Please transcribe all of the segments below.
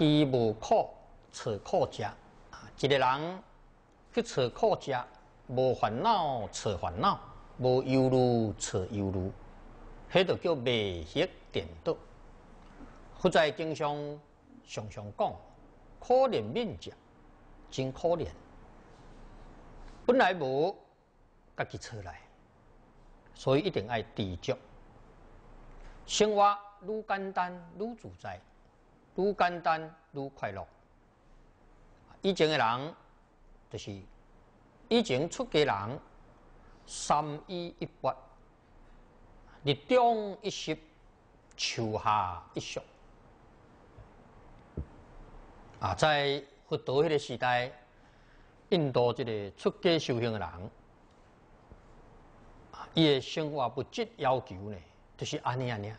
伊无苦，找苦食。一个人去找苦食，无烦恼找烦恼，无忧虑找忧虑，迄著叫未息颠倒。佛在经上常常讲，可怜命者，真可怜。本来无，家己出来，所以一定爱知足。生活愈简单，愈自在。愈简单愈快乐。以前的人，就是以前出家人，三依一佛，日中一食，树下一宿。啊，在佛陀那个时代，印度这个出家修行的人，啊，伊的生活不只要求呢，就是安尼安尼。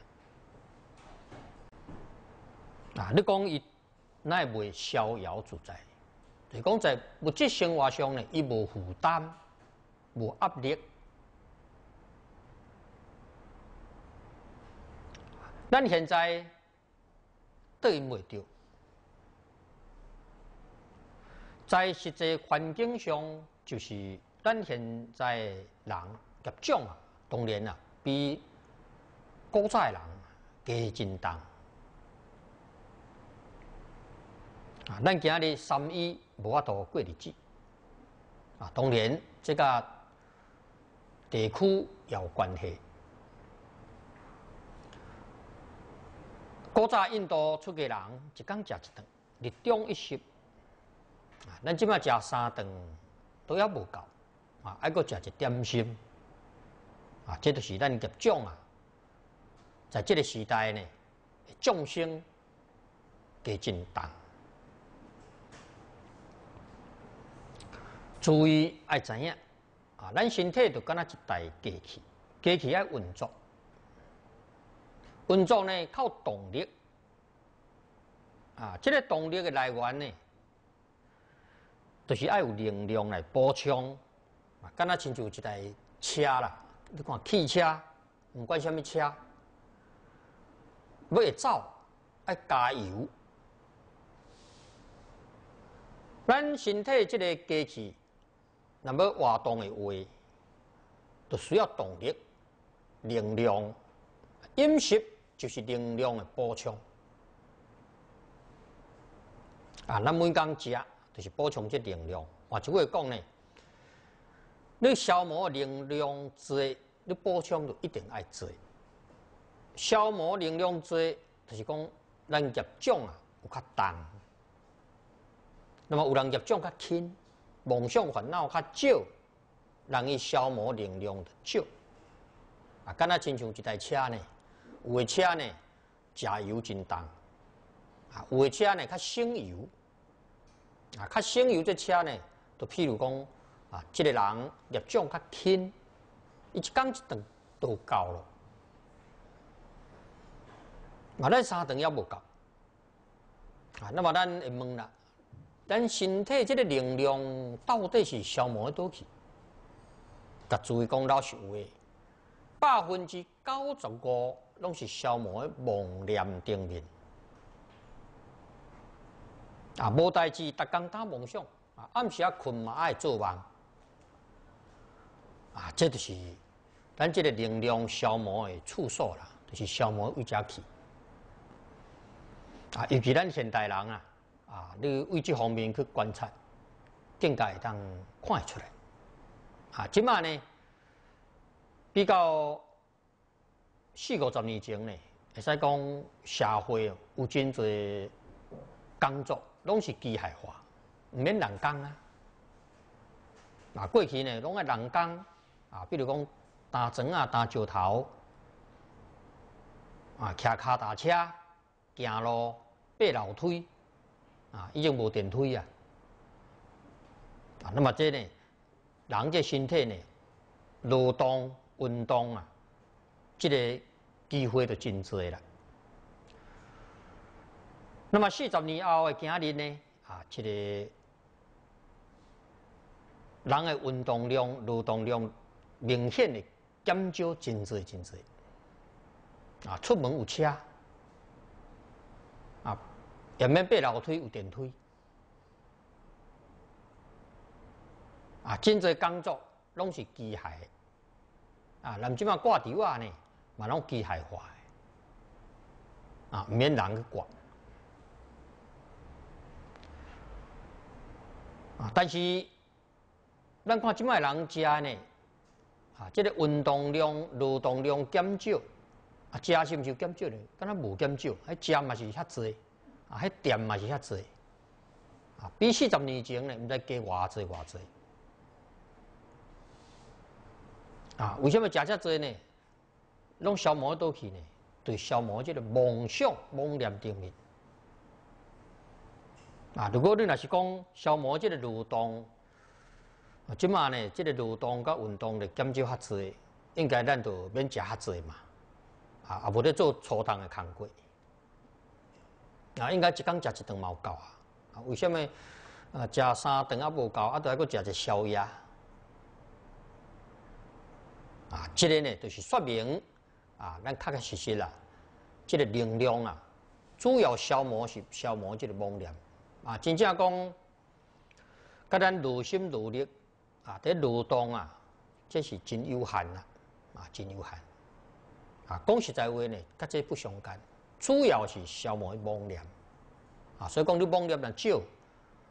啊！你讲伊那也未逍遥自在，就讲在物质生活上呢，伊无负担、无压力。咱现在对应未着，在实际环境上，就是咱现在人业种啊，当然啊，比古诶人加真重。啊，咱今日三一无法度过日子。啊，当然这个地区也有关系。古早印度出家人一天食一顿，日中一食。啊，咱即摆食三顿都要无够，啊，还佫食一点心。啊，这都是咱业障啊。在这个时代呢，众生皆真重。注意爱怎样啊！咱身体就敢那一台机器，机器爱运作，运作呢靠动力啊！这个动力诶来源呢，就是爱有能量来补充啊！敢那亲像一台车啦，你看汽车，唔管虾米车，要走爱加油。咱身体这个机器。那么活动的话，就需要动力、能量。饮食就是能量的补充。啊，咱每天食就是补充这能量。换句话讲呢，你消磨能量多，你补充就一定爱多。消磨能量多，就是讲咱业种啊，有较重。那么有人业种较轻。梦想烦恼较少，人伊消磨能量的少。啊，敢若亲像一台车呢，有诶车呢加油真重，啊，有诶车呢较省油，啊，较省油这车呢，就譬如讲，啊，一个人业障较轻，伊一讲一顿都够咯。啊，咱三顿也无够，啊，那么咱会问啦，咱身体这个能量到底是消磨去多去？达诸位讲老是有诶百分之九十五拢是消磨在妄念顶面。啊，无代志逐工打梦想，啊，暗时啊困嘛爱做梦。啊，这就是咱这个能量消磨的次数啦，就是消磨一家去。啊，尤其咱现代人啊。啊，你为这方面去观察，更加会当看出来。啊，即码呢，比较四、五十年前呢，会使讲社会有真侪工作拢是机械化，毋免人工啊。啊，过去呢拢爱人工啊，比如讲打船啊、打石头，啊，骑骹踏车、行路、爬楼梯。啊，已经无电梯啊！啊，那么这呢，人这身体呢，劳动、运动啊，这个机会就真少啦。那么四十年后的今日呢，啊，这个人的运动量、劳动量明显的减少，真少真少。啊，出门有车。也免爬楼梯，有电梯。啊，真侪工作拢是机械啊，人即卖挂吊啊呢，嘛拢机械化的。啊，毋免人去挂。啊，但是咱看即卖人食呢，啊，即个运动量、劳动量减少，啊，食是毋是减少呢，敢若无减少，迄食嘛是较侪。啊，迄店嘛是遐侪，啊，比四十年前咧，毋知加偌侪偌侪。啊，为什么食遮侪呢？拢消磨倒去呢？对消磨即个梦想、梦念顶面。啊，如果你若是讲消磨即个蠕动，即马呢，即个蠕动甲运动咧减少遐侪，应该咱都免食遐侪嘛。啊啊，无咧做粗重的工过。啊，应该一天食一顿毛够啊！啊，为什么啊，食三顿啊无够，啊？都还佫食一宵夜。啊？这个呢，就是说明啊，咱确确实实啦，这个能量啊，主要消磨是消磨这个能量啊。真正讲，佮咱努心努力啊，伫劳动啊，这是真有限啦，啊，真有限啊。讲实在话呢，佮这不相干。主要是消磨妄念，啊，所以讲你妄念若少，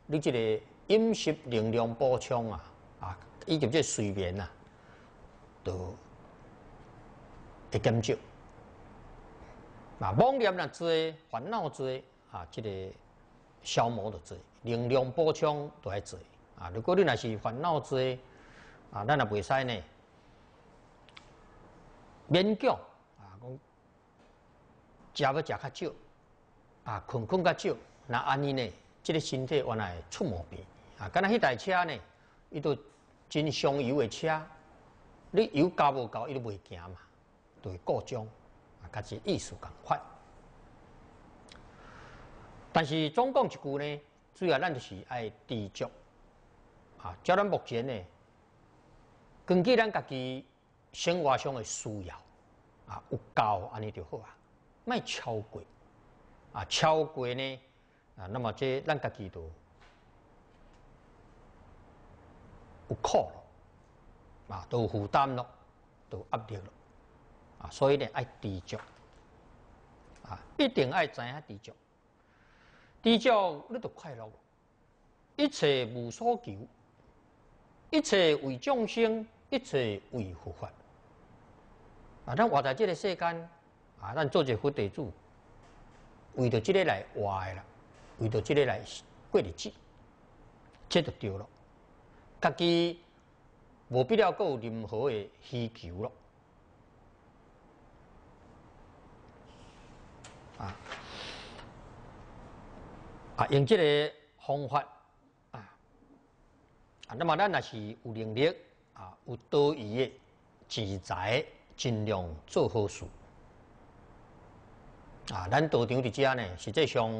你这个饮食能量补充啊，啊，以及这睡眠啊，都会减少。啊，妄念若多，烦恼多，啊，这个消磨的多，能量补充都还多。啊，如果你若是烦恼多，啊，那也不使呢，勉强食要食较少，啊，困困较少，那安尼呢？即个身体原来出毛病，啊，敢若迄台车呢，伊都真伤油的车，你油加无够，伊都袂行嘛，对故障，啊，即个意思共款。但是总共一句呢，主要咱就是爱知足，啊，照咱目前呢，根据咱家己生活上的需要，啊，有够安尼就好啊。卖敲鬼，啊，敲鬼呢？啊，那么这让大家几多？有苦了，啊，都有负担了，都压力了，啊，所以呢爱低脚啊，一定爱怎样低脚，低脚你都快乐，一切无所求，一切为众生，一切为佛法。啊，咱活在这个世间。啊！咱做一福地主，为着即个来活的啦，为着即个来过日子，即就对了。家己无必要有任何的需求了。啊啊，用即个方法啊啊，那么咱若是有能力啊，有多余的钱财，尽量做好事。啊，咱道场的遮呢，实际上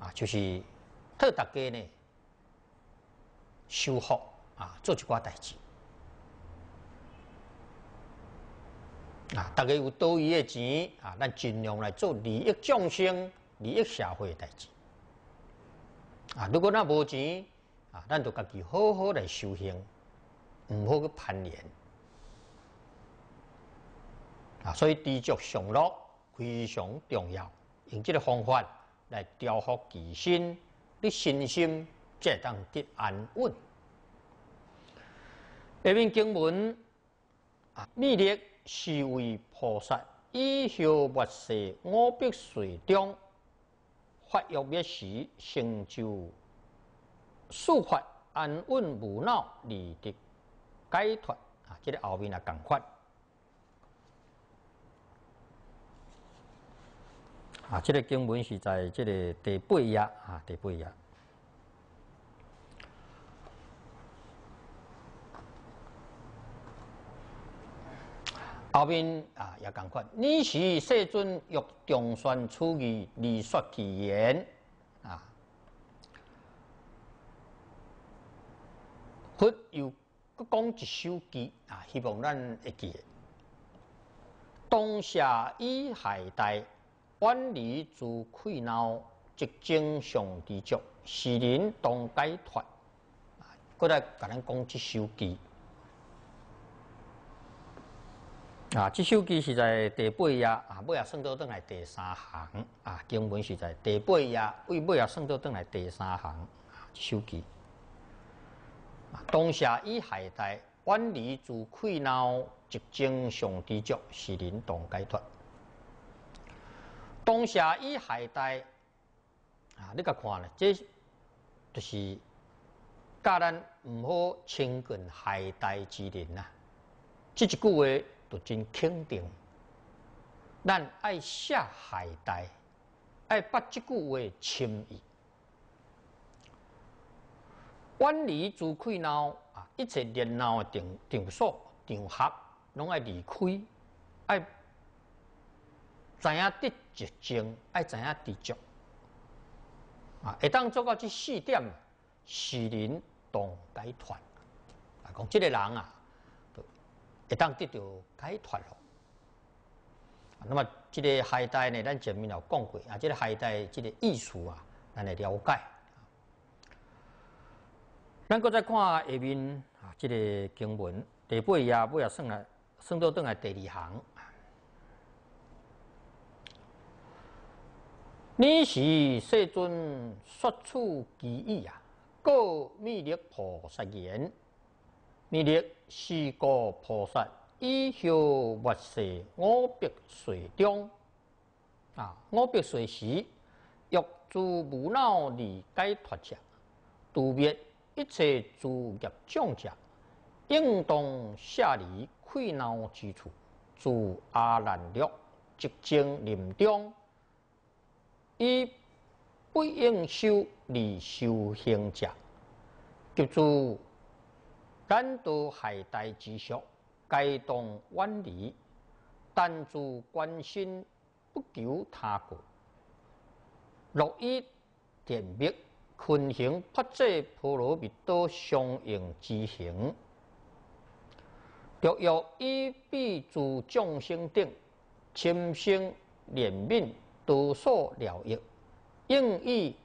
啊，就是特大家呢，修复啊，做一寡代志啊，大家有多余的钱啊，咱尽量来做利益众生、利益社会的代志啊。如果咱无钱啊，咱就家己好好来修行，唔好去攀缘啊。所以知足常乐。非常重要，用这个方法来调伏其心，你身心则当得安稳。下面经文啊，密力是为菩萨，以修佛事，五并随中发愿一时成就速法安稳无恼，而得解脱啊，这个后面啊讲法。啊，这个经文是在这个第八页啊，第八页。后面啊也讲款，你是世尊欲重宣此意而说其言啊，佛有各讲一首偈啊，希望咱会记。冬夏以海带。远离自溃恼，一正常地足，使人当解脱。啊，过来甲咱讲只首机。啊，只首机是在第八页，啊，尾啊算头等来第三行。啊，根本是在第八页，尾尾啊算头等来第三行。啊，手机。啊，东峡与海带远离阻溃恼，即征雄地绝，使人当解脱。当下以海带啊，你甲看咧，这就是教咱毋好亲近海带之人呐。即一句话都真肯定，咱爱下海带，爱把即句话深意。远离诸块闹啊，一切热闹的场场所场合，拢爱离开爱。知影得结晶？爱知影得足？啊，会当做到这四点，自人同解脱。啊，讲这个人啊，会当得到解脱咯。啊，那么这个海带呢，咱前面有讲过啊，这个海带，这个意思啊，咱来了解。咱再看下面啊，这个经文第八页，不要算了，算到到来第二行。你是世尊说出之意啊！告弥勒菩萨言：弥勒是故菩萨以修灭世五必随中啊！五必随时，欲诸无恼而解脱者，度灭一切诸业障者，应当下离溃恼之处，诸阿难若即经临终。以不应修而修行者，即诸感度害大之俗，皆当远离；但诸关心，不求他故，若以点灭，群行不至。婆罗蜜多相应之行，若有依彼诸众生等，心生怜悯多数疗愈，应以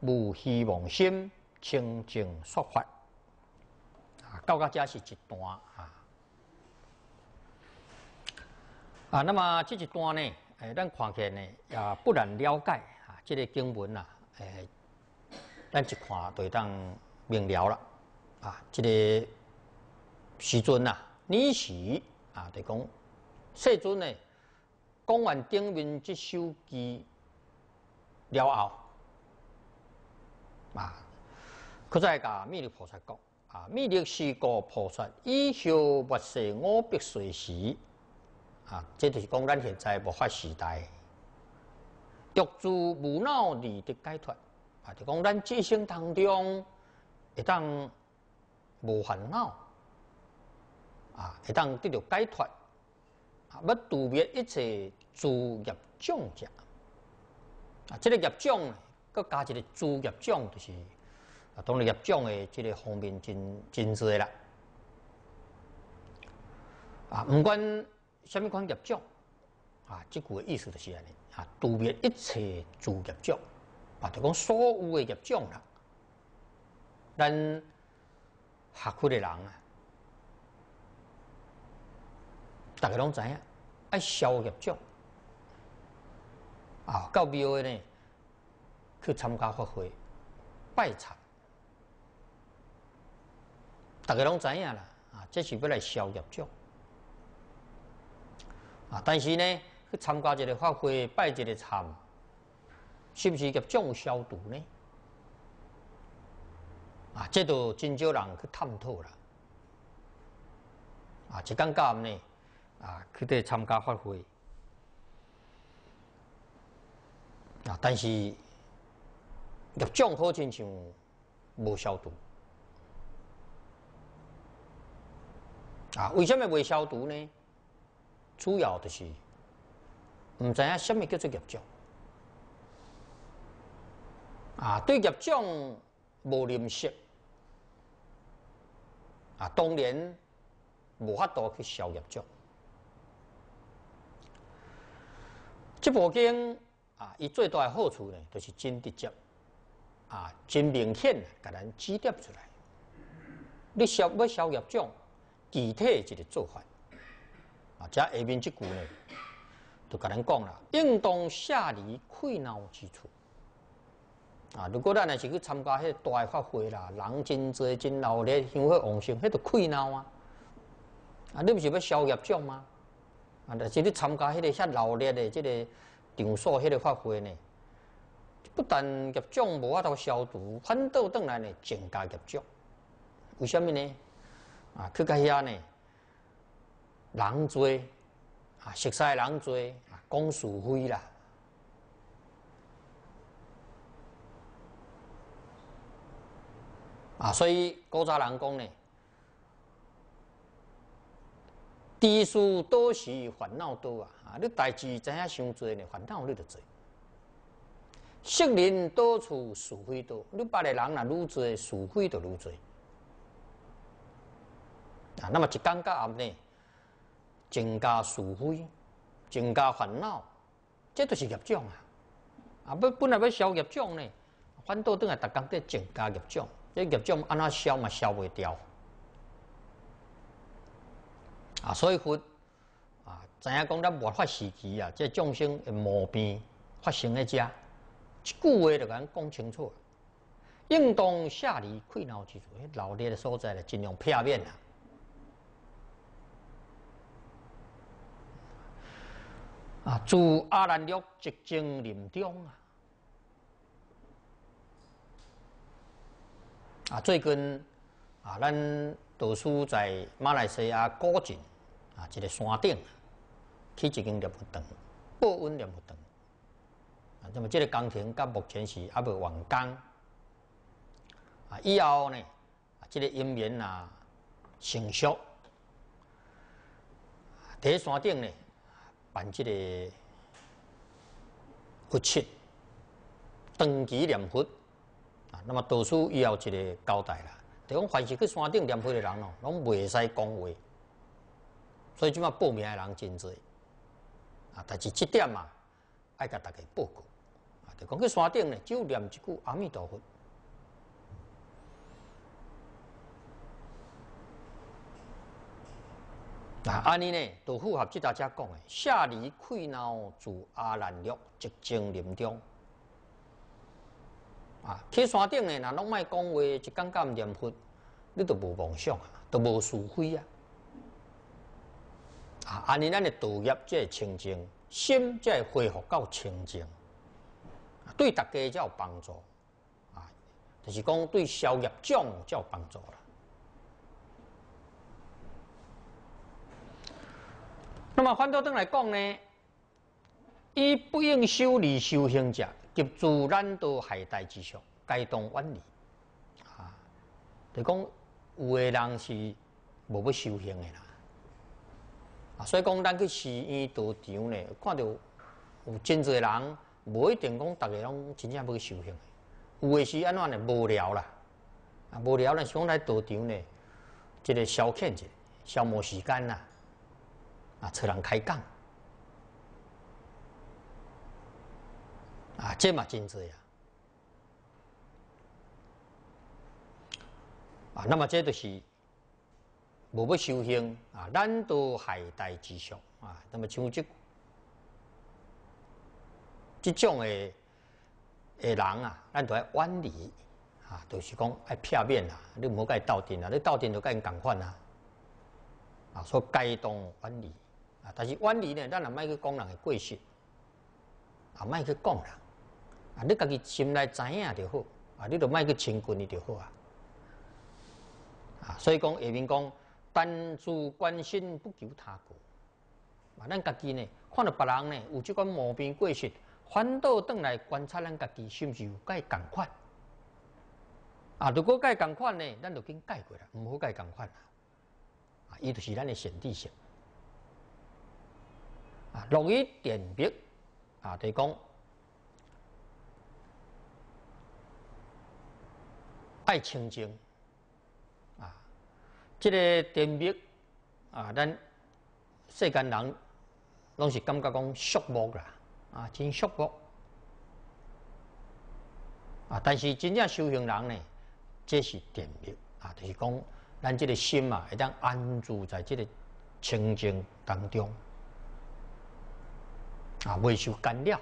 无希望心清净说法。啊，到噶这是一段啊。啊，那么这一段呢，诶，咱看起来呢，也不难了解啊。这个经文啊，诶，咱一看就当明了了啊。这个时尊呐，你是啊，得讲，世尊呢。讲完顶面这首诗了后，啊，可再甲弥勒菩萨讲：啊，弥勒是个菩萨，以后不生我必随时。啊，这就是讲咱现在无法时代，欲助无脑里的解脱。啊，就讲咱一生当中，会当无烦恼，啊，会当得到解脱。啊！要杜绝一切作业奖者。啊，这个业奖，佮加一个作业奖，就是啊，当然业奖的这个方面真真职啦。啊，唔管什么款业奖，啊，即句的意思就是安尼，啊，杜绝一切作业奖，啊，就讲所有的业奖啦，咱学会的人啊。大家拢知影，爱消业障。啊，到庙诶呢，去参加法会拜忏，大家拢知影啦。啊，这是要来消业障。啊，但是呢，去参加一个法会拜一个忏，是不是业障消毒呢？啊，这都真少人去探讨啦。啊，一讲尬呢。啊，去得参加发挥啊！但是业种好亲像无消毒啊？为什么未消毒呢？主要就是唔知影虾米叫做业种啊？对业种无认识啊！当然无法度去消业种。这部经啊，伊最大的好处呢，就是真直接，啊，真明显，甲咱指点出来。你消要消业障，具体一个做法。啊，加下面即句呢，就甲咱讲啦，应当下离愧恼之处。啊，如果咱若是去参加迄大开会啦，人真多，真闹热，香火旺盛，迄就愧恼啊。啊，你不是要消业障吗？啊！是你参加迄个遐闹热的，即个场所，迄个发挥呢？不但业种无法度消毒，反倒倒来呢增加业种。为什么呢？啊，去到遐呢，人多啊，熟悉人多啊，公是灰啦啊！所以古早人讲呢。知事多是烦恼多啊！啊，你代志知影伤多呢，烦恼你就多。识人多处是非多，你把个人啊愈多，是非就愈多。啊，那么一增加暗呢，增加是非，增加烦恼，这都是业障啊！啊，要本来要消业障呢，反倒等下大功德增加业障，这业障安那消嘛消袂掉。啊，所以佛啊，知影讲？咱无法时期啊，这众生的毛病发生在家，一句话就讲讲清楚了。应当下离溃脑之处，老烈的所在呢，尽量避免啦。啊，祝阿兰六即将临终啊！啊，最近啊，咱读书在马来西亚古井啊，一个山顶起一间念佛堂，报恩念佛堂啊，那么这个工程到目前是还未完工啊。以后呢，这个因缘啊成熟，在山顶呢办这个佛七、登基念佛啊。那么导师以后这个交代啦，就于凡是去山顶念佛的人哦，拢袂使讲话。所以，即摆报名的人真侪。啊！但是即点嘛，爱甲大家报告啊。就讲去山顶呢，就念一句阿弥陀佛。啊，安尼呢，都符合即大家讲诶，下离溃恼住阿难六，即静林中啊。去山顶呢，若拢卖讲话，就刚刚念佛，你都无妄想啊，都无是非啊。啊！安尼咱的毒业才会清净，心才会恢复到清净，对大家才有帮助。啊，就是讲对消业障才有帮助啦。那么翻到登来讲呢，以不用修理修行者，及自然都海带之上，皆当远离啊，就讲有诶人是无要修行诶啦。所以讲，咱去寺院道场呢，看到有真侪人，无一定讲大家拢真正要去修行的，有诶是安怎呢？无聊啦，啊无聊呢，想来道场呢，一个消遣者，消磨时间啦，啊，找人开讲，啊，这么精致呀，啊，那么这都是。无要修行啊，咱都害大之相啊。那么像这这种诶诶人啊，咱都爱远离啊，就是讲爱片面啊，你甲该斗阵啊，你斗阵就甲人共款啊。啊，所该当远离啊，但是远离呢，咱也卖去讲人的过失，啊，卖去讲人啊，你家己心内知影就好啊，你都卖去亲近伊就好啊。啊，所以讲下面讲。但主关心，不求他过。啊，咱家己呢，看到别人呢有即款毛病过失，反倒倒来观察咱家己，是不是有伊共款？啊，如果伊共款呢，咱就紧改过来，唔好伊共款啦。啊，伊就是咱的善知性。啊，容易辨别。啊，对讲爱清净。即个电灭，啊，咱世间人拢是感觉讲俗目啦，啊，真俗目，啊，但是真正修行人呢，即是电灭，啊，就是讲咱这个心啊，一当安住在这个清净当中，啊，袂受干扰，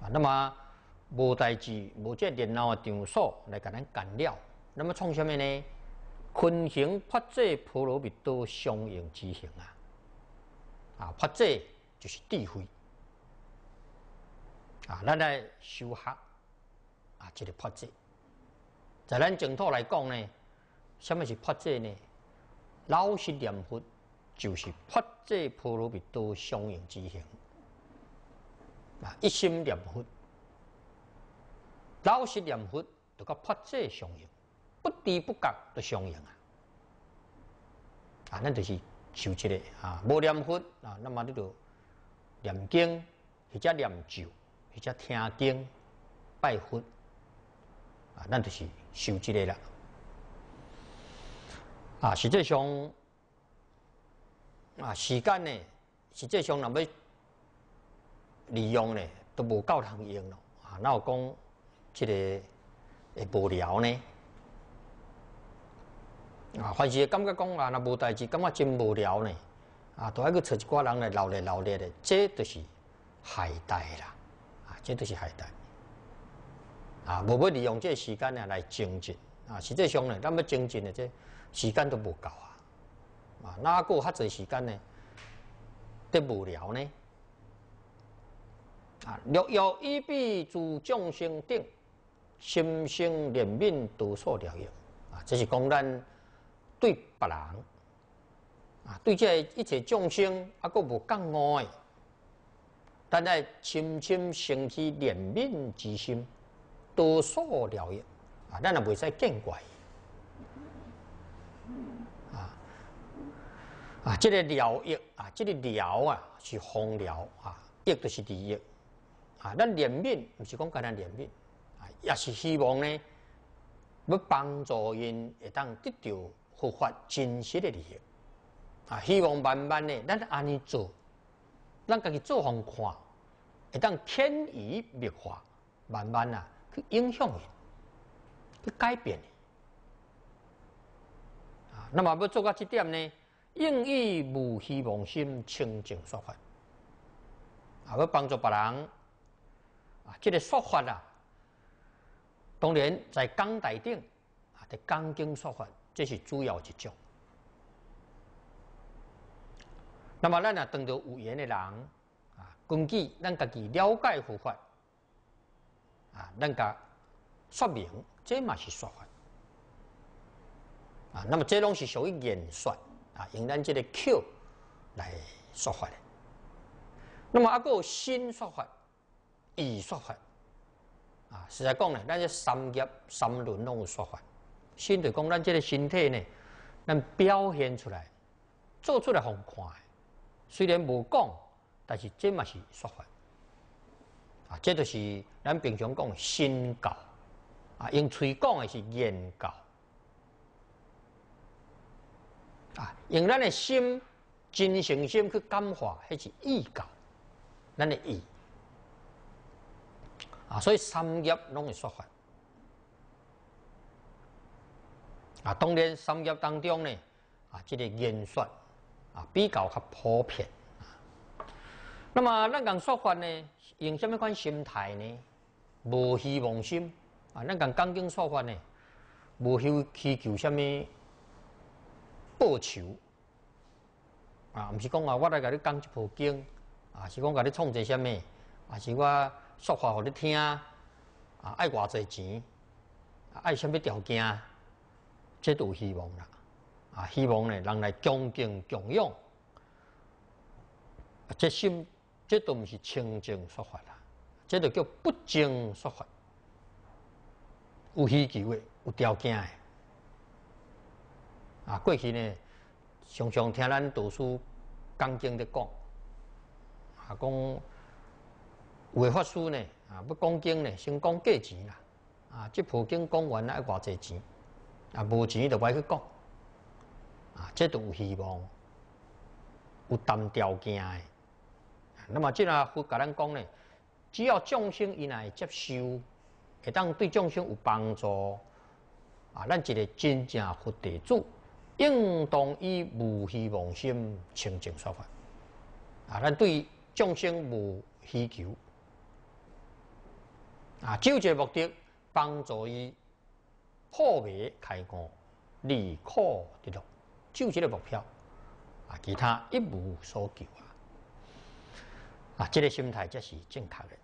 啊，那么无代志，无这电脑的场所来甲咱干扰，那么创什么呢？坤行发智婆罗蜜多相应之行啊！啊，发智就是智慧啊！咱来修学啊，就个发智。在咱净土来讲呢，什么是发智呢？老实念佛就是发智婆罗蜜多相应之行啊！一心念佛，老实念佛，得个发智相应。不知不觉都相应啊！啊，那就是修这个啊，无念佛啊，那么你就念经，或者念咒，或者听经、拜佛啊，那就是修这个了。啊，实际上啊，时间呢，实际上那么利用呢，都不够他用了啊。那我讲这个无聊呢？啊，凡是感觉讲啊，若无代志，感觉真无聊呢。啊，都爱去找一挂人来闹咧闹咧的，这就是懈怠啦。啊，这都是懈怠，啊，无要利用这时间呢来精进。啊，实际上呢，咱要精进的这时间都无够啊。啊，哪个哈侪时间呢？得无聊呢？啊，六欲一彼诸众生定，心生怜悯多受疗养，啊，这是讲咱。对别人啊，对这一切众生啊，个无障碍，但系深深升起怜悯之心，多所疗愈啊，咱也袂使见怪啊啊！这个疗愈啊，这个疗啊是方疗啊，益就是利益啊。咱怜悯唔是讲干那怜悯啊，也是希望呢，要帮助因，会当得到。佛法真实的利益啊，希望慢慢的，咱安尼做，咱家己做方看，一旦潜移默化，慢慢啊去影响伊，去改变伊啊。那么要做到这点呢？应以无希望心清净说法啊，要帮助别人啊，这个说法啊，当然在讲台顶啊，在讲经说法。这是主要一种。那么，咱啊当到有缘的人啊，根据咱自己了解佛法啊，咱家说明这嘛是说法啊。那么，这拢是属于演说啊，用咱这个 Q 来说话的。那么，阿个新说法、以说法啊，实在讲呢，咱这三业、三轮拢有说法。心就讲，咱这个身体呢，咱表现出来，做出来好看虽然无讲，但是这嘛是说法。啊，这就是咱平常讲心教。啊，用嘴讲的是言教。啊，用咱的心、真诚心去感化，迄是意教。咱的意。啊，所以三业拢会说法。啊，当然商业当中呢，啊，这个言说啊比较较普遍。啊、那么咱讲说法呢，用什么款心态呢？无希望心啊，咱讲讲经说法呢，无有祈求什么报酬啊？唔是讲啊，我来甲你讲一部经啊，是讲甲你创者什么？啊，是我说话互你听啊，爱偌济钱啊，爱什么条件？这都有希望啦，啊，希望呢，人来恭敬供养。这心，这都不是清净说法啦，这都叫不净说法。有虚求的，有条件的。啊，过去呢，常常听咱读书《讲经》的讲，啊，讲有的法师呢，啊，要讲经呢，先讲价钱啦，啊，即普经讲完了要偌济钱。啊，无钱就歹去讲，啊，这都有希望，有谈条件的。那么，即啊，佛甲咱讲呢，只要众生因来接受，会当对众生有帮助，啊，咱一个真正佛弟主，应当以无希望心清净说法，啊，咱对众生无需求，啊，只有一个目的帮助伊。破灭开光，立刻得落，就这个目标啊，其他一无所求啊，啊，这个心态才是正确的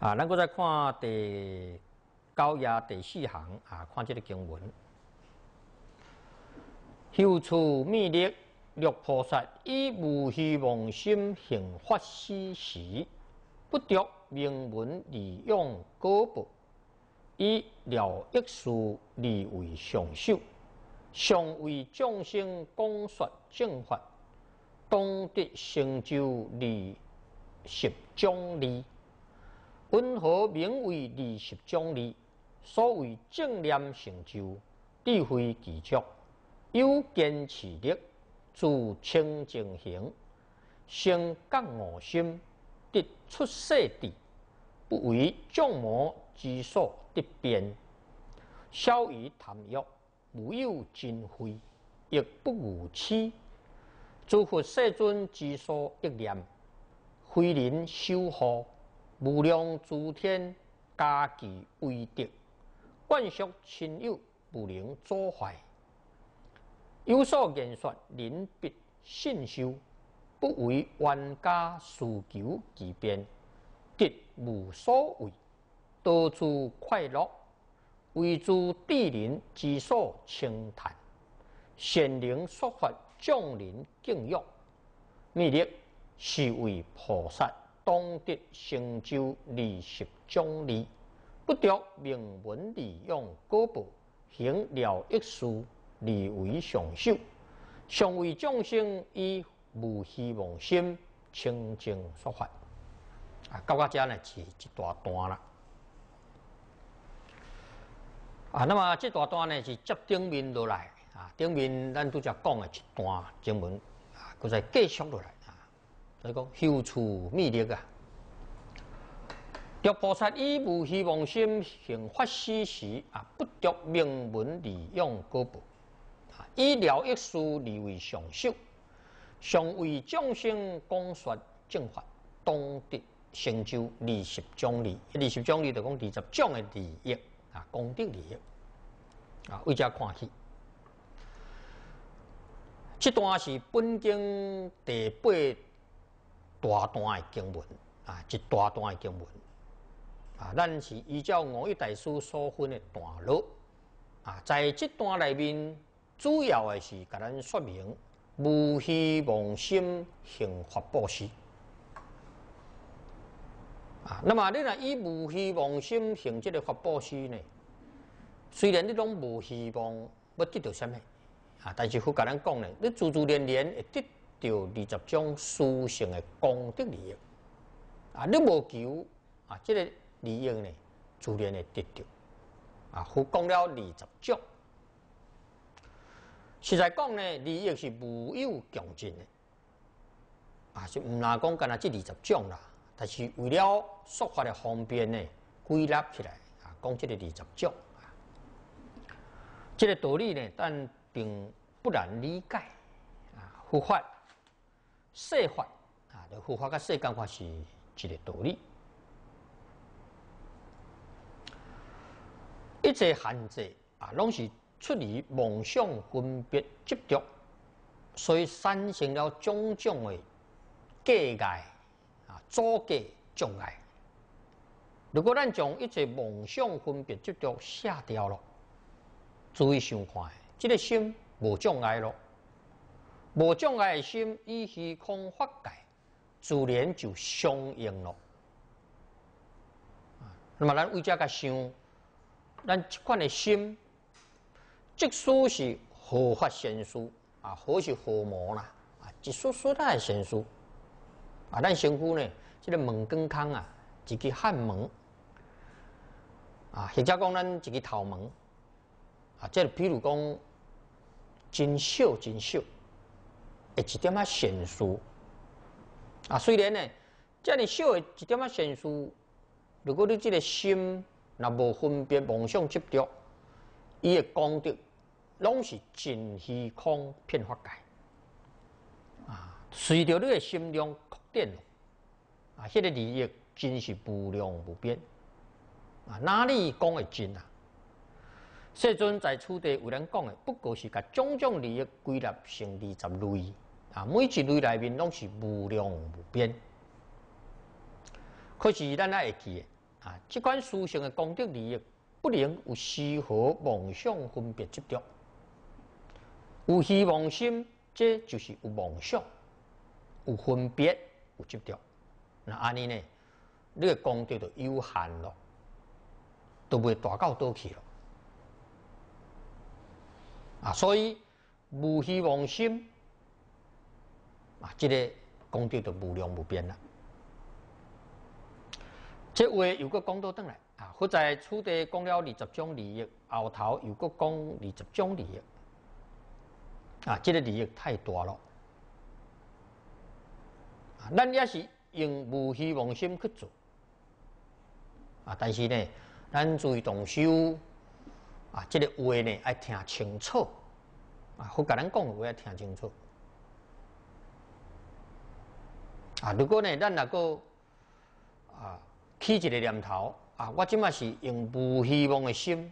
啊。然后再看第高压第四行啊，看这个经文：修处密力六菩萨以无希望心行法施时，不得。明文利用告白，以了一思立为上首，上为众生广说正法，当得成就二十种利。温何名为二十种利，所谓正念成就，智慧具足，有坚持力，自清净行，生感悟心，得出世地。不为众魔之所得变，少于贪欲，无有尽慧，亦不如痴。诸佛世尊之所一念，非人修护，无量诸天加其威德，灌输亲友，不能作坏。有所言说，人必信修，不为冤家宿求其变。无所谓，多诸快乐，为诸地灵之所轻叹；显灵说法，众人敬仰。魅力是为菩萨当得成就二十奖理，不着名文利用告报，行了一事，利为上首。上为众生以无希望心清净说法。到我家呢，是一大段了。啊，那么这大段呢，是接顶面落来啊。顶面咱拄则讲的一段经文啊，佫再继续落来啊。所以讲修出秘力啊。独菩萨以无希望心行法施时啊，不得名闻利用果报啊。医疗一书立为上首，常为众生广说正法，当得。成就二十种利益，二十种利益，就讲二十种的利益啊，功德利益啊。为者看起，这段是本经第八大段的经文啊，一大段的经文啊。咱是依照五一大师所分的段落啊，在这段里面，主要的是甲咱说明无希望心行法布施。啊，那么你若以无希望心行即个发布施呢？虽然你拢无希望要得到什么，啊，但是佛甲咱讲呢，你自自然然会得到二十种殊胜的功德利益。啊，你无求，啊，这个利益呢，自然会得到。啊，佛讲了二十种。实在讲呢，利益是无有穷尽的。啊，是唔若讲，干那这二十种啦。但是为了说话的方便呢，归纳起来啊，讲这个二十种啊，这个道理呢，但并不难理解啊。佛法、世法啊，这佛法跟世间法是一个道理。一切限制啊，拢是出于梦想分别执着，所以产生了种种的界界。诸个障碍，如果咱将一切梦想分别执着下掉了，注意想看，这个心无障碍了，无障碍的心以虚空法界，自然就相应了。那么咱为这个想，咱这款的心，即使是护法贤书啊，佛是佛魔啦啊，即说说的贤书。啊，咱成躯呢，即个门根孔啊，一个汗门啊，或者讲咱一个头门啊，即比如讲，真秀真秀，诶，一点啊显殊啊。虽然呢，即个秀诶一点啊显殊，如果你即个心若无分别妄想执着，伊诶功德拢是尽虚空骗法界啊。随着你诶心中。电，啊，迄个利益真是无量无边，啊，哪里讲会真啊？世尊在此地有人讲的，不过是甲种种利益归纳成二十类，啊，每一类内面拢是无量无边。可是咱来会记的，啊，即款殊胜的功德利益不能有丝毫妄想分别执着，有希望心，这就是有妄想，有分别。有执掉，那安尼呢？你个功德就有限了，都未大到多去了啊！所以无希望心啊，这个功德就无量无边了。这话有个讲倒转来啊，或者初地讲了二十种利益，后头又个讲二十种利益啊，这个利益太多了。咱也是用无希望心去做啊，但是呢，咱注意动手啊，这个话呢爱听清楚啊，好，甲咱讲诶话听清楚啊。如果呢，咱那个啊起一个念头啊，我即嘛是用无希望的心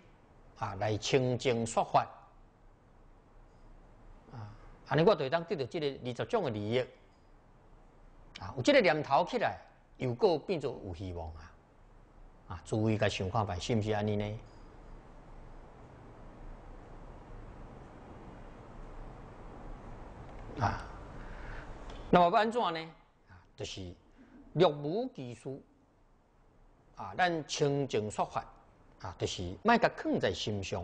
啊来清净说法啊，安尼我会当得到这个二十种的利益。啊，有这个念头起来，又个变作有希望啊！啊，诸位该想看法，是不是安尼呢？啊，那么安怎呢？啊，就是若无其事，啊，咱清净说法。啊，就是莫甲藏在心上。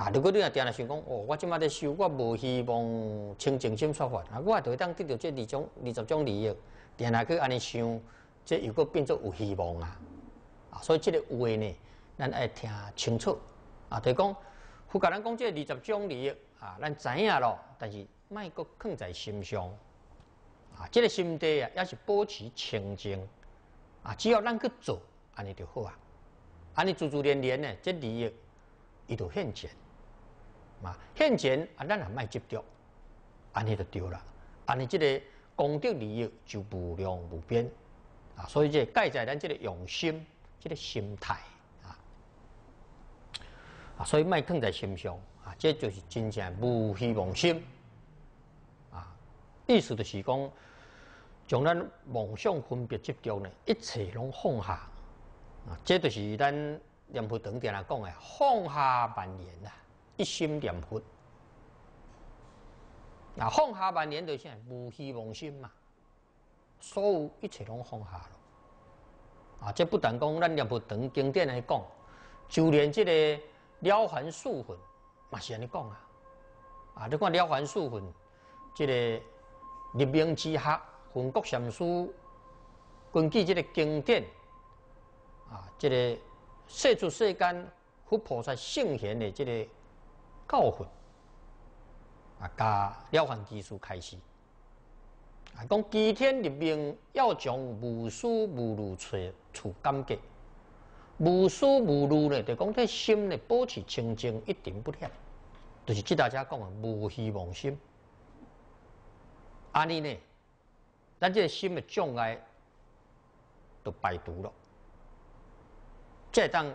啊！如果你也定来想讲，哦，我即马在修，我无希望清净心出发，啊，我也会当得到这二种、二十种利益，定来去安尼想，即又阁变作有希望啊！啊，所以即个话呢，咱爱听清楚。啊，就讲，覆甲咱讲这二十种利益啊，咱知影咯，但是卖搁藏在心上。啊，即个心地啊，也是保持清净，啊，只要咱去做，安尼就好啊。安尼自自然然呢，这利益，伊就现前。嘛，现前啊，咱也卖接掉，安尼就对了。安尼，即个功德利益就无量无边啊。所以，这个盖在咱即个用心，即个心态啊。啊，所以卖放在心上啊，这就是真正无希望心啊。意思就是讲，将咱梦想分别执着呢，一切拢放下啊。这就是咱念佛堂底下讲的放下万年呐。一心念佛，那放下万念，就是无希望心嘛。所有一切拢放下了。啊，这不但讲咱念佛堂经典来讲，就连这个《了凡四训》嘛是安尼讲啊。啊，你看《了凡四训》，这个立命之学，浑国禅师根据这个经典，啊，这个说出世间佛菩萨圣贤的这个。教诲啊，加了凡居士开始啊，讲积天立命要从无私无入处处感格，无私无入呢，就讲这心呢保持清净一点不欠，就是即大家讲啊，无虚望心。安尼呢，咱这心的障碍都排毒了，再当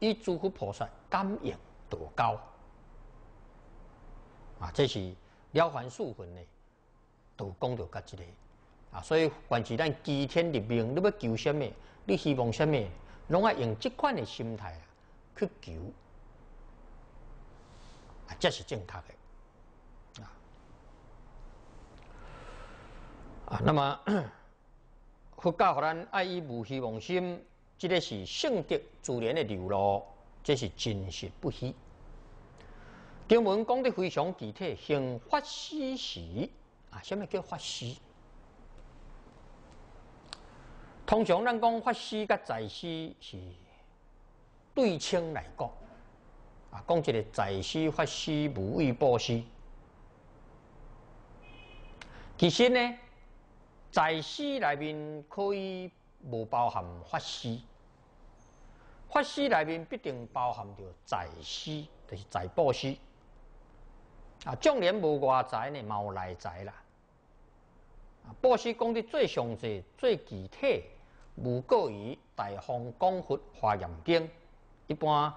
伊诸佛菩萨感应道高。啊，这是了凡四训嘞，都讲到这个，啊，所以凡是咱积天立命，你要求什么，你希望什么，拢爱用这款的心态啊去求，啊，这是正确的，啊，啊，那么佛教互咱爱以无希望心，这个是圣德自然的流露，这是真实不虚。经文讲得非常具体，行法施时啊，什么叫法施？通常咱讲法施甲在施是对称来讲啊，讲一个在施法施无为布施。其实呢，在施内面可以无包含法施，法施内面必定包含着在施，就是在布施。啊，众人无外财呢，有内财啦。啊，布施讲的最详细、最具体，莫过于大方广佛华严经。一般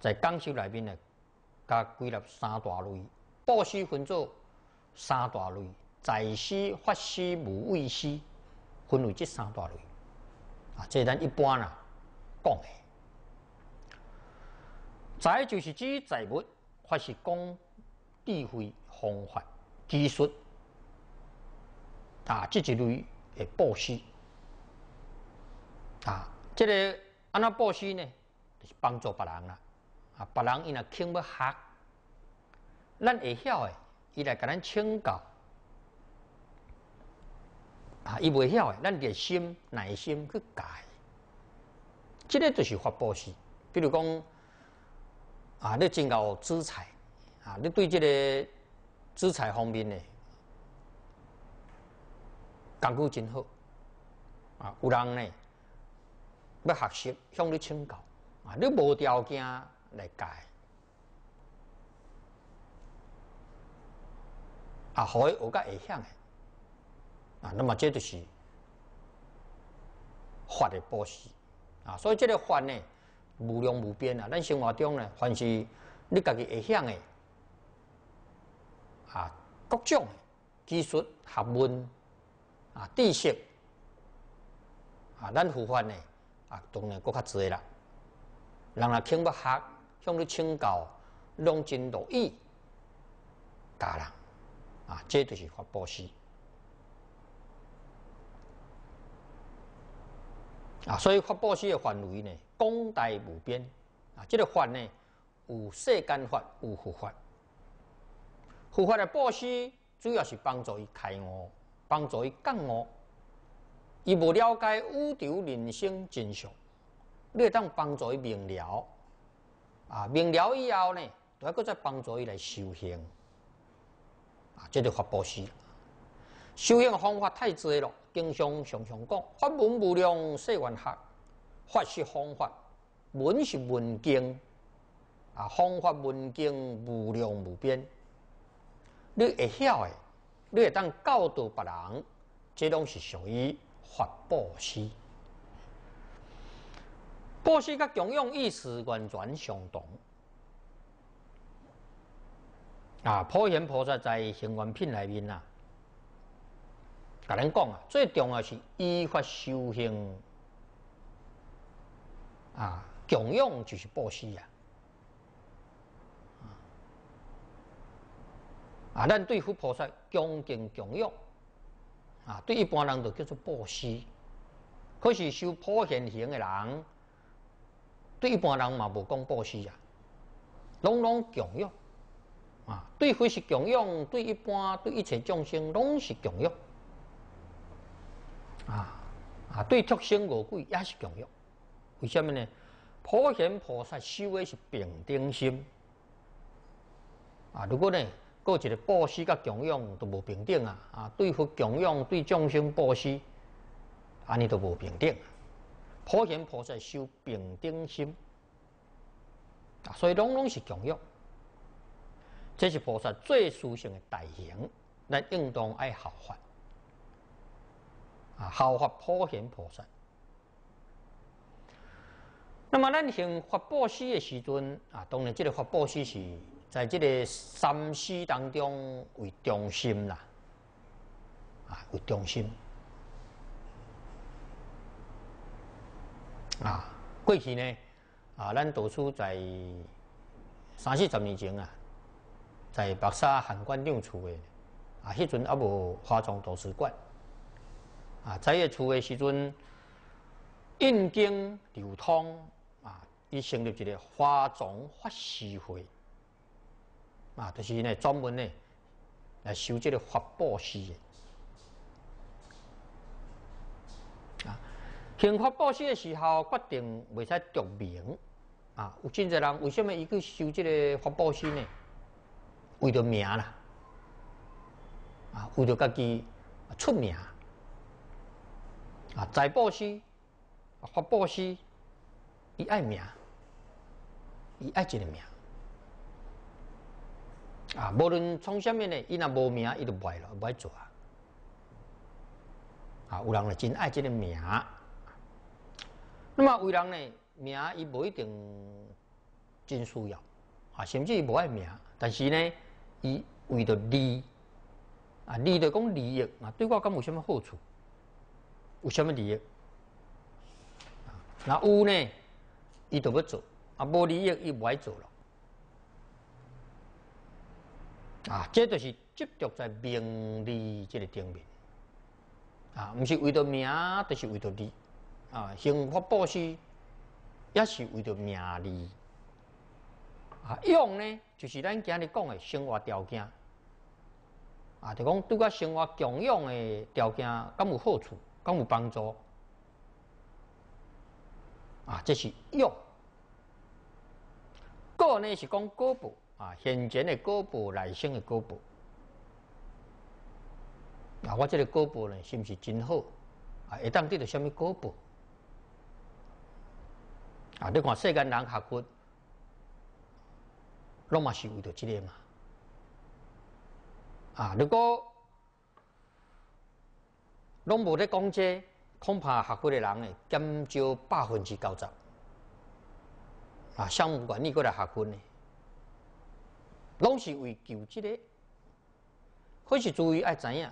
在讲修内面呢，加归纳三大类，布施分作三大类：财施、法施、无畏施，分为这三大类。啊，这咱一般啦讲的。财就是指财物，法是讲。智慧、方法、技术，啊，这一类的布施，啊，这个安那布施呢，就是帮助别人啦，啊，别人伊若肯要学，咱会晓诶，伊来甲咱请教，啊，伊袂晓诶，咱个心耐心去改，这个就是发布施，比如讲，啊，你够有资财。啊！你对这个资产方面呢，讲句真好，啊，有人呢要学习向你请教，啊，你无条件来改，啊，可以学个会向的，啊，那么这就是法的布施啊，所以这个法呢无量无边啊，咱生活中呢凡是你家己会向的。啊，各种技术、学问、啊知识、啊，咱佛法呢，啊，当然搁较侪啦。人若听要学，向你请教，拢真乐意，教人，啊，这就是法布施啊，所以法布施的范围呢，广大无边。啊，这个法呢，有世间法，有佛法。佛法的布施，主要是帮助伊开悟，帮助伊降悟。伊无了解宇宙人生真相，你会当帮助伊明了。啊，明了以后呢，再搁再帮助伊来修行。啊，这就发布施。修行方法太侪了，经常常常讲：，法门无量誓愿学，法是方法，门是文经，啊，方法文经无量无边。你会晓诶，你会当教导别人，这拢是属于法布施。布施甲供养意思完全相同。啊，普贤菩萨在《行愿品》内面啊，甲咱讲啊，最重要是依法修行。啊，供养就是布施啊。啊，咱对佛菩萨恭敬供养，啊，对一般人就叫做布施。可是修普贤行的人，对一般人嘛无讲布施啊，拢拢供养。啊，对佛是供养，对一般对一切众生拢是供养。啊啊，对畜生恶鬼也是供养。为什么呢？普贤菩萨修的是平等心。啊，如果呢？各一个布施甲供养都无平等啊！啊，对付供养对众生布施，安尼都无平等。普贤菩萨修平等心，啊，所以拢拢是供养。这是菩萨最殊胜的代行，咱应当爱好法。啊，好法普贤菩萨。那么咱行发布施的时阵，啊，当然这个发布施是。在这个三思当中为中心啦，啊，为中心啊。过去呢，啊，咱读书在三四十年前啊，在白沙函关两厝的啊，迄阵还无化妆图书馆啊，在个厝的时阵，印经流通啊，伊成立一个化妆法师会。啊，就是呢，专门呢来修这个法布施的。啊，听法布施的时候决定未使着名。啊，有真侪人为什么伊去修这个法布施呢？为着名啦。啊，为着家己出名。啊，在布师，法布师，伊爱名，伊爱一个名。啊，无论从什么呢，伊若无名，伊就卖了，卖做啊。啊，有人呢真爱这个名。那么为人呢，名伊不一定真需要啊，甚至无爱名。但是呢，伊为着利啊，利的讲利益啊，对我讲有甚么好处？有甚么利益？那有呢，伊著要做啊，无利益伊不爱做了。啊，这就是执着在名利这个顶面。啊，毋是为着名，就是为着利。啊，幸福布施也是为着名利。啊，用呢就是咱今日讲的生活条件。啊，就讲对个生活常用的条件，敢有好处，敢有帮助。啊，这是用。个呢是讲果布。啊，眼前的高博，来生的高博，啊，我这个高博呢，是不是真好？啊，一旦跌到什么高博？啊，你看世间人下骨，罗马修的这个嘛。啊，如果拢无咧攻击，恐怕下骨的人会减少百分之九十。啊，项目管理过来下骨呢？拢是为求这个，可是注意要知影，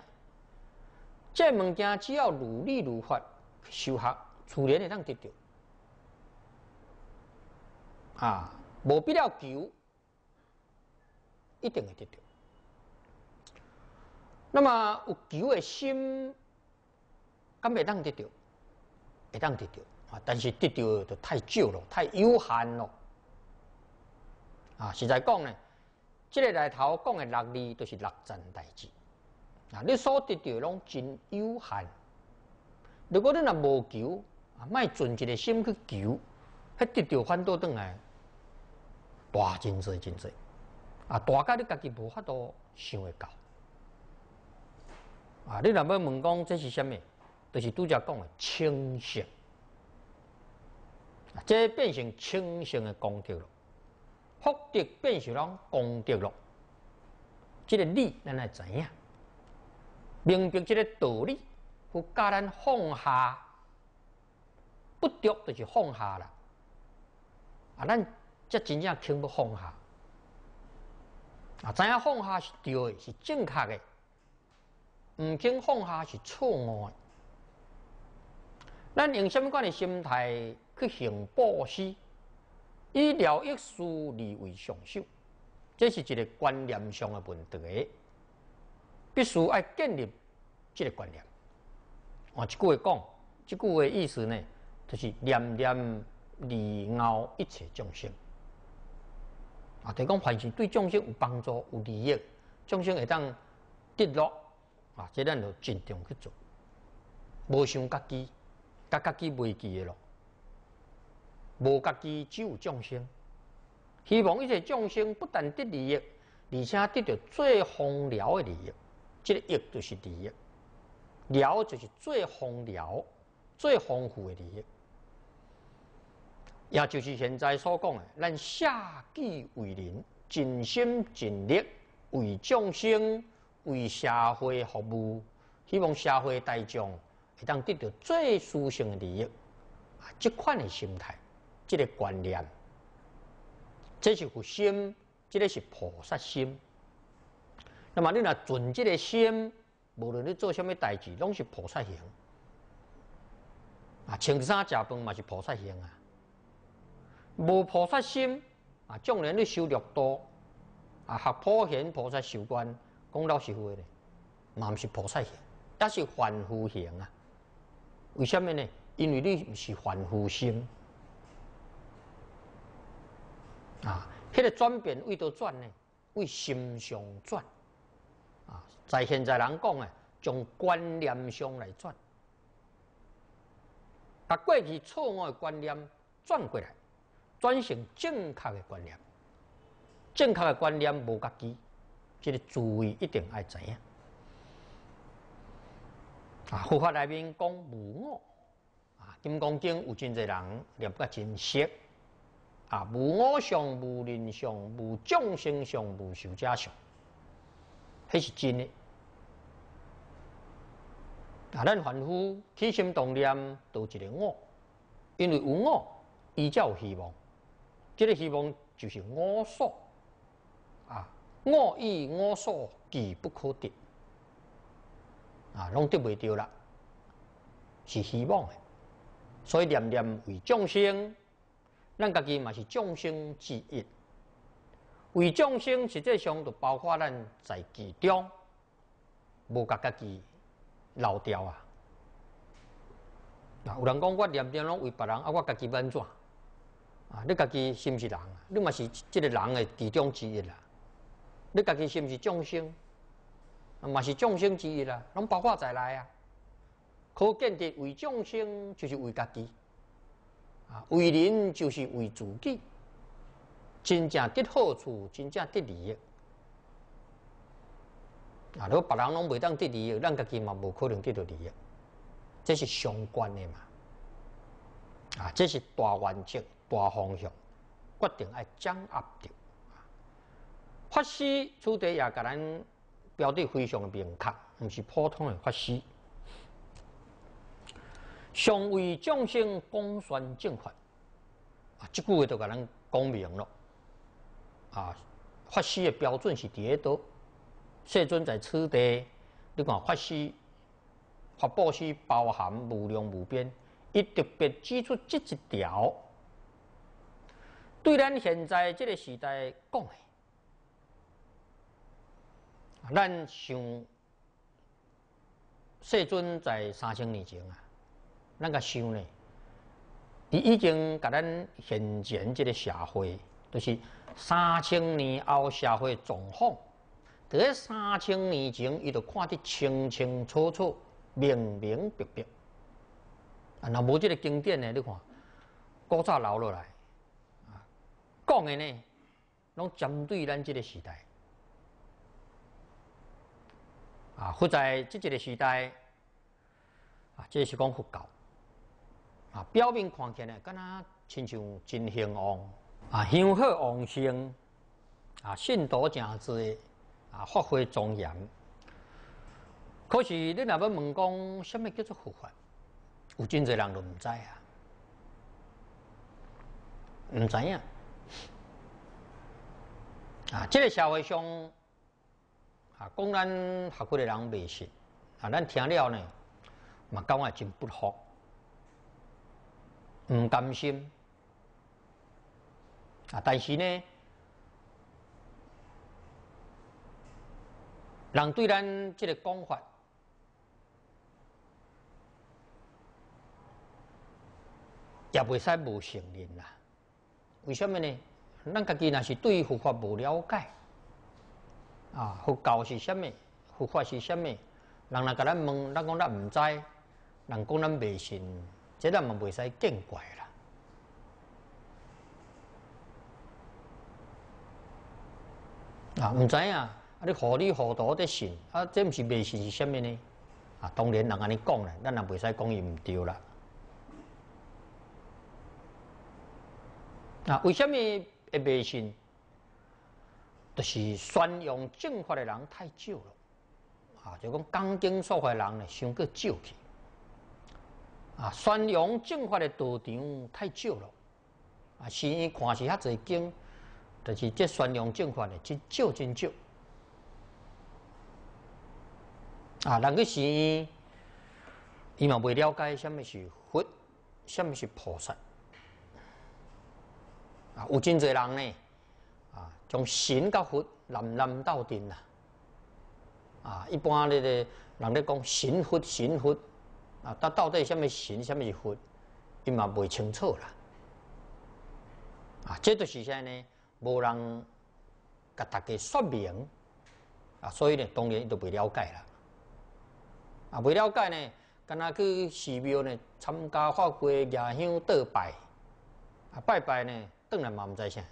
这物件只要努力、努发、修学、自然会能得到。啊，无必要求，一定会得到。那么有求的心，敢会当得到？会当得到啊，但是得着就太少了，太有限了。啊，实在讲呢。即个内头讲诶六字，就是六层代志。啊，你所得到拢真有限。如果你若无求，啊，卖存一个心去求，迄得到翻倒转来，大真侪真侪。啊，大家你家己无法度想会到。啊，你若要问讲这是虾米，就是拄则讲诶清醒。啊，即变成清醒诶工德了。福德变是拢功德咯。这个理咱来知影，明白即个道理，有教咱放下，不着就是放下了。啊，咱则真正肯要放下，啊，知影放下是对，是正确的；，毋肯放下是错误的。咱用什么款的心态去行布施？以疗愈心理为上首，这是一个观念上的问题，必须爱建立这个观念。啊，一句话讲，一句话意思呢，就是念念利熬一切众生啊，提供凡是对众生有帮助、有利益，众生会当得乐啊，这咱就尽量去做，无想家己，家家己袂记诶咯。无家己，只有众生。希望一切众生不但得利益，而且得到最丰饶的利益。这个益就是利益，饶就是最丰饶、最丰富的利益。也就是现在所讲诶，咱下地为人，尽心尽力为众生、为社会服务，希望社会大众会当得到最舒心的利益。啊，这款诶心态。这个观念，这是佛心，这个是菩萨心。那么你若存这个心，无论你做什么代志，拢是菩萨行。啊，穿衫食饭嘛是菩萨行啊。无菩萨心啊，纵然你修六道，啊合普贤菩萨修观，功实话的，嘛是菩萨行，但是凡夫行啊。为什么呢？因为你是凡夫心。啊，迄个转变为倒转呢？为心上转啊！在现在人讲诶，从观念上来转，把过去错误诶观念转过来，转成正确诶观念。正确诶观念无家己，即个注意一定爱知影。啊，佛法内面讲无我，啊，金刚经有真侪人念甲真熟。啊！无我相，无人相，无众生相，无寿者相，迄是真的。啊！咱凡夫起心动念都一个我，因为有我，伊才有希望。这个希望就是我所，啊！我以我所，机不可得，啊！拢得袂到啦，是希望。所以念念为众生。咱家己嘛是众生之一，为众生实际上就包括咱在其中，无甲家己漏掉啊！啊，有人讲我念念拢为别人，啊，我家己安怎？啊，你家己是毋是人啊？你嘛是即个人的其中之一啦。你家己是毋是众生？嘛是众生之一啦，拢包括在内啊。可见的为众生，就是为家己。啊，为人就是为自己，真正得好处，真正得利益。啊，如果别人拢未当得利益，咱家己嘛无可能得到利益。这是相关的嘛，啊，这是大原则、大方向，决定爱掌握着。法师此地也甲咱标的非常的明确，毋是普通的法师。上为众生广宣正法，啊，即句话就甲咱讲明了。啊，法师的标准是伫喺倒，世尊在此地，你看法师，法布施包含无量无边，特别指出即一条，对咱现在即个时代讲的，咱想，世尊在三千年前啊。那个想呢？伊已经甲咱现前这个社会，就是三千年后社会状况，在三千年前，伊就看得清清楚楚、明明白白。啊，那无这个经典呢？你看，古早留落来，啊，讲的呢，拢针对咱这个时代。啊，佛在即个时代，啊，即是讲佛教。啊！表面看起来，敢若亲像真兴旺，啊，香火旺盛，啊，信徒正直，啊，发挥庄严。可是，你若要问讲，什么叫做佛法？有真侪人都唔知啊，唔知影。啊，即个社会上，啊，讲咱学过的人未信啊，咱听了呢，嘛讲话真不服。唔甘心啊！但是呢，人对咱这个讲法也未使无承认啦。为什么呢？咱家己那是对佛法无了解啊！佛教是甚么？佛法是甚么？人若甲咱问，咱讲咱唔知，人讲咱迷信。这咱们袂使见怪啦！啊，唔知呀，啊，你糊里糊涂的信，啊，这唔是迷信是虾米呢？啊，当然人安尼讲咧，咱也袂使讲伊唔对啦。啊，为虾米会迷信？就是宣扬正法的人太少了，啊，就讲讲经说法的人呢，伤过少去。啊，宣扬正法的道场太少了。啊，寺院看是较侪经，但是这宣扬正法的真少真少。啊，人去寺院，伊嘛未了解什么是佛，什么是菩萨。啊，有真侪人呢，啊，从神到佛南南到顶呐。啊，一般的咧，人咧讲神佛神佛。啊，他到底什么神，什么是佛，伊嘛未清楚啦。啊，这就是啥呢，无人给大家说明，啊，所以呢，当然都未了解啦。啊，袂了解呢，干哪去寺庙呢，参加花街夜香斗拜，啊，拜拜呢，当然嘛唔在声，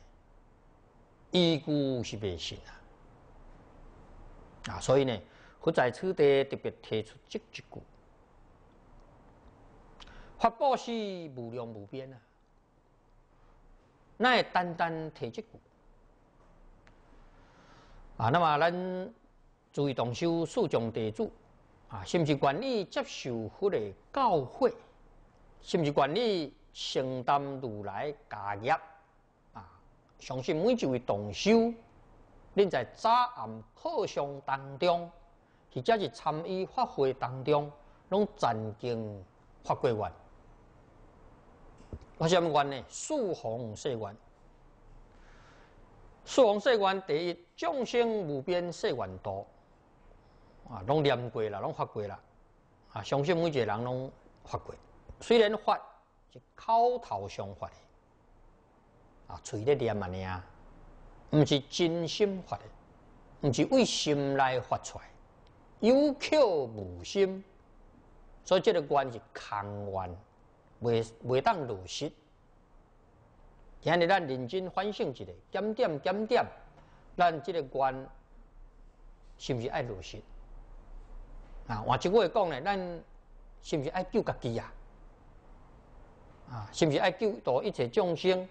依古是未信啊。啊，所以呢，佛在此地特别提出这一句。法宝是无量无边啊！那也单单提积句啊。那么咱诸位同修四众地主啊，是不是管理接受佛的教诲？是不是管理承担如来家业啊？相信每一位同修，恁在早暗课诵当中，或者是参与法会当中，拢曾经发过愿。我什么关呢？素宏色关，素红色关，第一众生无边色关多，啊，拢念过了，拢发过了，啊，相信每一个人拢发过。虽然发是口头相发的，啊，嘴咧念啊念，是真心发的，毋是为心来发出来，有口无心，所以这个关是空关。未未当落实，今日咱认真反省一下，检点检点，咱这个官是不是爱落实？啊，换句话讲咧，咱是不是爱救家己啊？啊，是不是爱救度一切众生？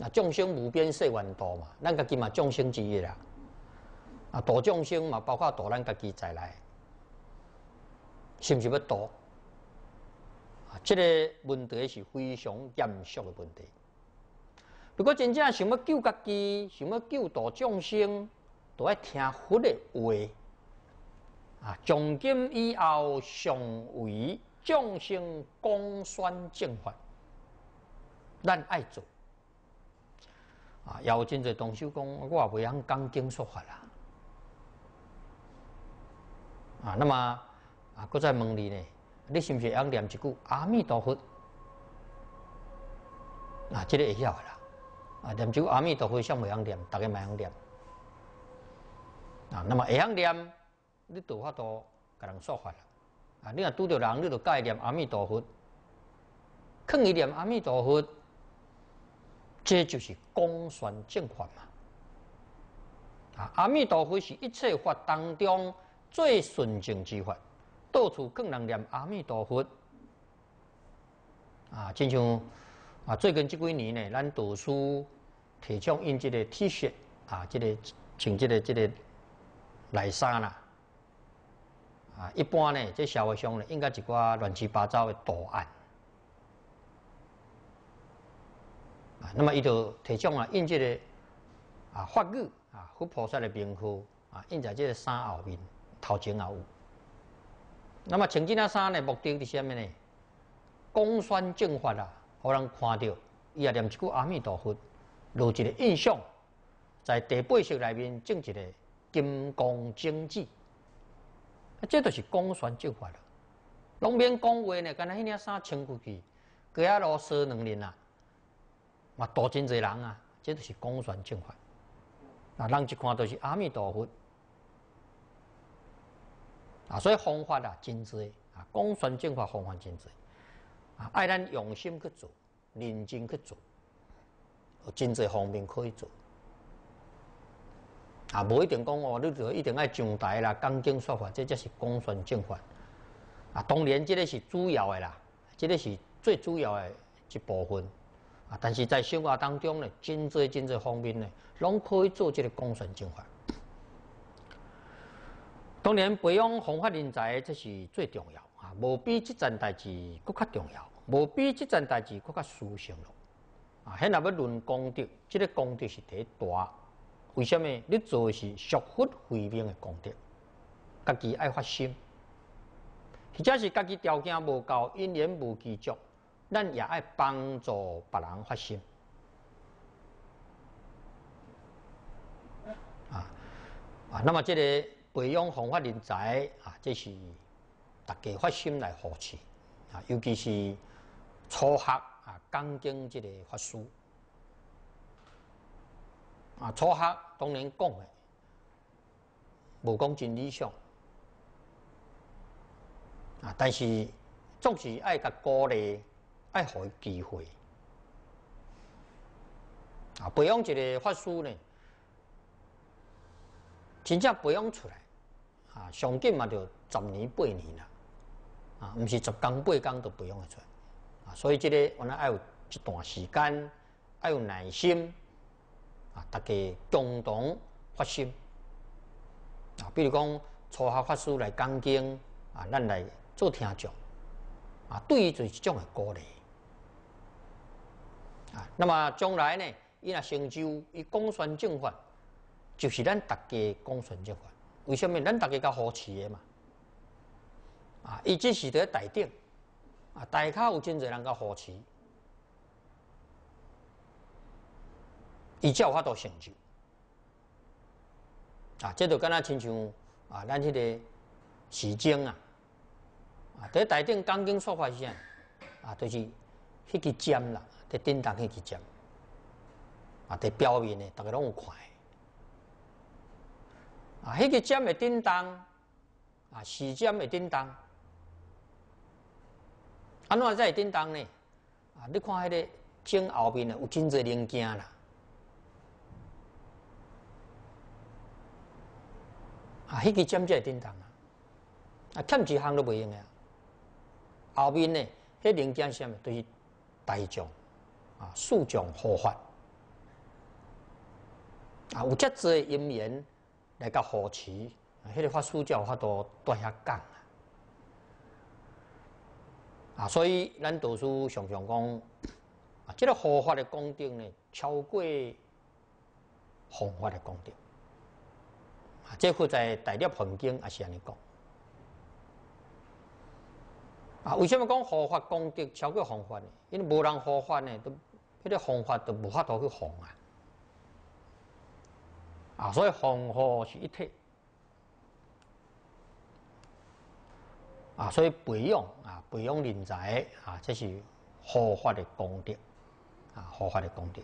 啊，众生无边，世万度嘛，咱家己嘛众生之一啦。啊，度众生嘛，包括度咱家己在内，是不是要度？这个问题是非常严肃的问题。如果真正想要救自己，想要救度众生，都要听佛的话。啊，从今以后，常为众生公宣正法，咱爱做。啊，有真侪同手讲，我也不用讲经说法了。啊，那么啊，搁再问里呢？你是不是样念一句阿弥陀佛？啊，这个会晓啦。啊，念一句阿弥陀佛，像袂晓念，大家唔晓念。啊，那么会晓念，你多发多给人说法啦。啊，你若拄着人，你就介念阿弥陀佛，肯一念阿弥陀佛，这就是公算净法嘛。啊，阿弥陀佛是一切法当中最纯净之法。到处更难念阿弥陀佛啊！就像啊，最近这几年呢，咱读书提倡印这个 T 恤啊，这个穿这个这个内衫啦啊，一般呢，这社会上呢应该一挂乱七八糟的图案啊。那么伊就提倡啊，印这个啊法语啊，佛菩萨的名号啊，印在这个衫后面头前也有。那么，清这件衫的目的是什么呢？公宣正法啊，互人看到，伊也念一句阿弥陀佛，如一个印象，在第八识内面，累一个金刚经济，啊，这都是公宣正法了。那边讲话呢，敢若迄领衫穿过去，过啊老师两人啊，嘛多真侪人啊，这都是公宣正法。那人一看都是阿弥陀佛。啊，所以方法啊，真侪啊，公孙正法方法真侪啊，爱咱用心去做，认真去做，真侪方面可以做啊，无一定讲哦，你就一定爱上台啦，讲经说法，这才是公孙正法啊。当然，这个是主要的啦，这个是最主要的一部分啊。但是在生活当中呢，真侪真侪方面呢，拢可以做这个公孙正法。当然，培养方法人才，这是最重要啊！无比这件代志搁较重要，无比这件代志搁较殊胜咯。啊，现在要论功德，这个功德是第大。为什么？你做的是属佛慧命的功德，家己爱发心。或者是家己条件无够，因缘无具足，咱也爱帮助别人发心。啊啊，那么这个。培养方法人才啊，这是大家发心来扶持啊，尤其是初学啊，刚经这个法师啊，初学当然讲的，无讲真理想啊，但是总是爱甲鼓励，爱给机会啊，培养一个法师呢。真正培养出来，啊，上紧嘛就十年八年啦，啊，唔是十工八工都培养会出来，啊，所以这个我们要有一段时间，要有耐心，啊，大家共同发心，啊，比如讲初学法师来讲经，啊，咱来做听众，啊，对于就一种的鼓励，啊，那么将来呢，伊若成就，伊公孙正法。就是咱大家共存这块，为什么咱大家较好奇的嘛？啊，伊只是在台顶，啊，台下有真侪人较好奇，伊才有法度成就。啊，这就敢那亲像啊，咱迄个时政啊，啊，伫台顶钢筋说法是啥？啊，就是迄个尖啦，伫顶头迄个尖，啊，伫表面呢，大家拢有看。啊，迄个尖会叮当，啊，时尖会叮当，安怎才会叮当呢？啊，你看迄个正后面呢，有真侪零件啦。啊，迄个尖才会叮当啊，啊，欠一项都袂用啊。后面呢，迄零件啥物？都是大将，啊，数将护法，啊，有遮侪因缘。来教护啊，迄个法术才有法度断遐讲啊！啊，所以咱导师常常讲，啊，这个佛法的功德呢，超过佛法的功德啊。这佛在大陆环境也是安尼讲啊。为什么讲佛法功德超过佛法呢？因为无人佛法呢，都迄个佛法都无法度去弘啊。啊，所以防火是一体。啊，所以培养啊，培养人才啊，这是佛法的功德。啊，佛法的功德。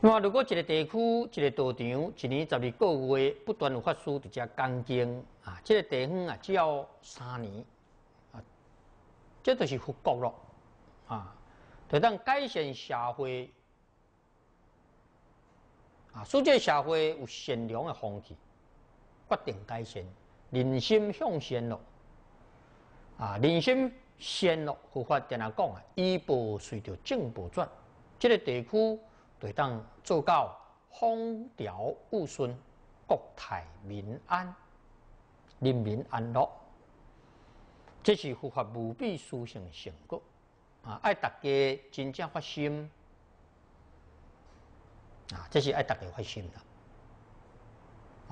那么，如果一个地区、一个道场，一年十二个月不断有法师在讲经，啊，这个地方啊，只要三年，啊，这都是佛国了。啊，在当改善社会。啊，世界社会有善良的风气，决定改善，人心向善咯。啊，人心善咯，佛法定人讲啊，一步随着正步转，这个地区就当做到风调雨顺，国泰民安，人民安乐，这是佛法无比殊胜的成果。啊，爱大家真正发心。啊，这是爱大家发心啦！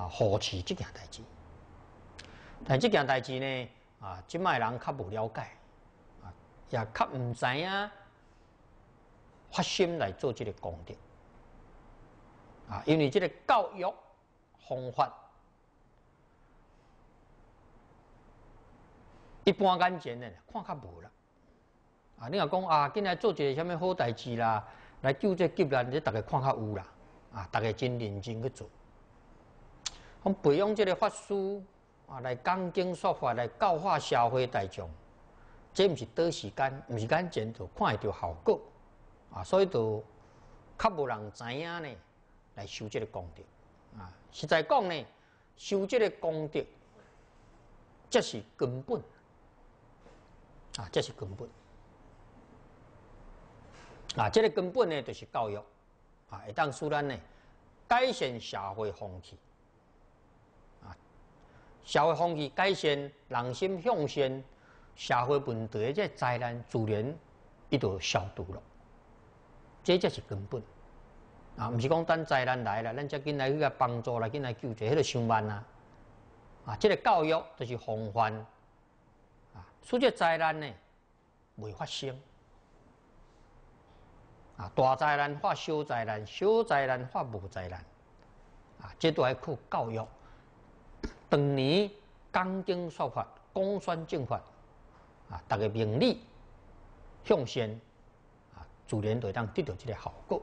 啊，好持这件代志，但这件代志呢，啊，即卖人较不了解，啊，也较唔知啊，发心来做这个功德，啊，因为这个教育方法，一般眼前呢，看较无啦。啊，你若讲啊，今来做一个什么好代志啦？来救这急难，你大家看较有啦，啊，大家真认真去做。我们培养这个法师啊，来讲经说法，来教化社会大众，这毋是短时间，毋是眼前就看得到效果，啊，所以就较无人知影呢，来修这个功德，啊，实在讲呢，修这个功德，这是根本，啊，这是根本。啊，这个根本呢就是教育，啊，会当使咱呢改善社会风气，啊，社会风气改善，人心向善，社会问题、这灾难自然一都消除了，这才是根本。啊，唔是讲等灾难来了，咱才进来去个帮助来进来救济，迄个上万啊。啊，这个教育就是防范，啊，杜绝灾难呢未发生。啊，大灾难化小灾难，小灾难化无灾难，啊，这都系靠教育，当年刚经说法，公说正法，啊，大家明理向善，啊，自然就当得到这个效果。